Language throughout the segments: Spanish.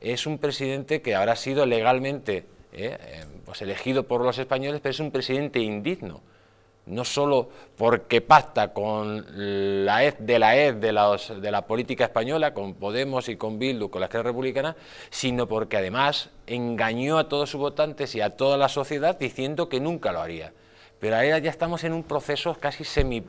es un presidente que habrá sido legalmente eh, em, pues elegido por los españoles, pero es un presidente indigno. No solo porque pacta con la e, de la ed de, la política española, con Podemos y con Bildu, con la izquierda republicana, sino porque además engañó a todos sus votantes y a toda la sociedad diciendo que nunca lo haría. Pero ahora ya estamos en un proceso casi semi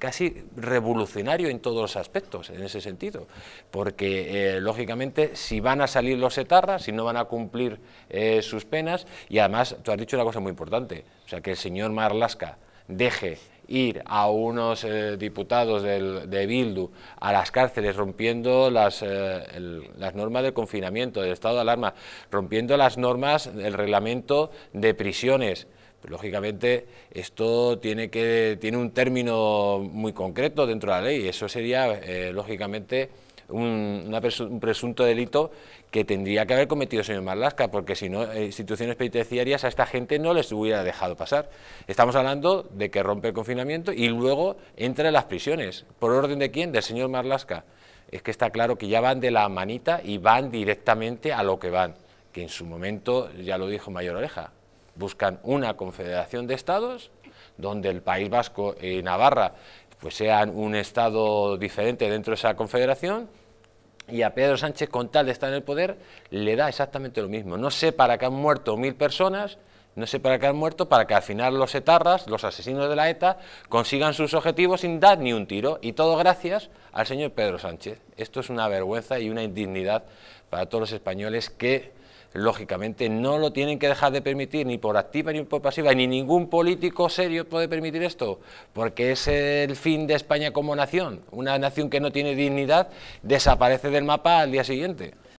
casi revolucionario en todos los aspectos, en ese sentido, porque eh, lógicamente si van a salir los etarras, si no van a cumplir eh, sus penas, y además tú has dicho una cosa muy importante, o sea, que el señor Marlasca deje ir a unos eh, diputados del, de Bildu a las cárceles rompiendo las, las normas de confinamiento, del estado de alarma, rompiendo las normas del reglamento de prisiones, lógicamente, esto tiene, que, tiene un término muy concreto dentro de la ley. Eso sería, eh, lógicamente, un, presunto, un, presunto delito que tendría que haber cometido el señor Marlasca, porque si no, eh, instituciones penitenciarias a esta gente no les hubiera dejado pasar. Estamos hablando de que rompe el confinamiento y luego entra en las prisiones. ¿Por orden de quién? Del señor Marlasca. Es que está claro que ya van de la manita y van directamente a lo que van, que en su momento, ya lo dijo Mayor Oreja, buscan una confederación de estados donde el País Vasco y Navarra pues sean un estado diferente dentro de esa confederación y a Pedro Sánchez con tal de estar en el poder le da exactamente lo mismo. No sé para qué han muerto mil personas, no sé para qué han muerto, para que al final los etarras, los asesinos de la ETA, consigan sus objetivos sin dar ni un tiro y todo gracias al señor Pedro Sánchez. Esto es una vergüenza y una indignidad para todos los españoles que lógicamente no lo tienen que dejar de permitir ni por activa ni por pasiva, ni ningún político serio puede permitir esto, porque es el fin de España como nación. Una nación que no tiene dignidad desaparece del mapa al día siguiente.